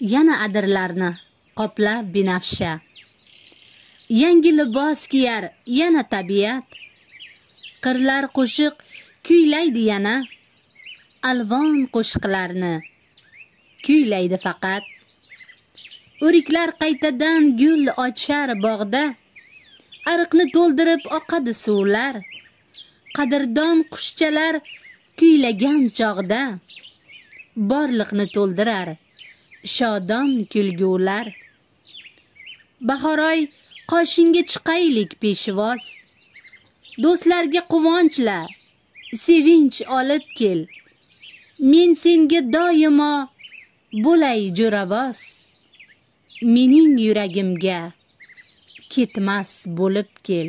yana adirlarni qoplab binafsha yangi libos kiyar yana tabiat qirlar qo'shiq kuylaydi yana alvon qo'shiqlarni kuylaydi faqat o'riklar qaytadan gul ochar bog'da ariqni to'ldirib oqadi suvlar qadrdon qushchalar kuylagan chog'da borliqni to'ldirar shodon kulgular bahoroy qoshinga chiqaylik peshvoz do'stlarga quvonchla sevinch olib kel men senga doimo bo'lay jo'ravoz mening yuragimga ketmas bo'lib kel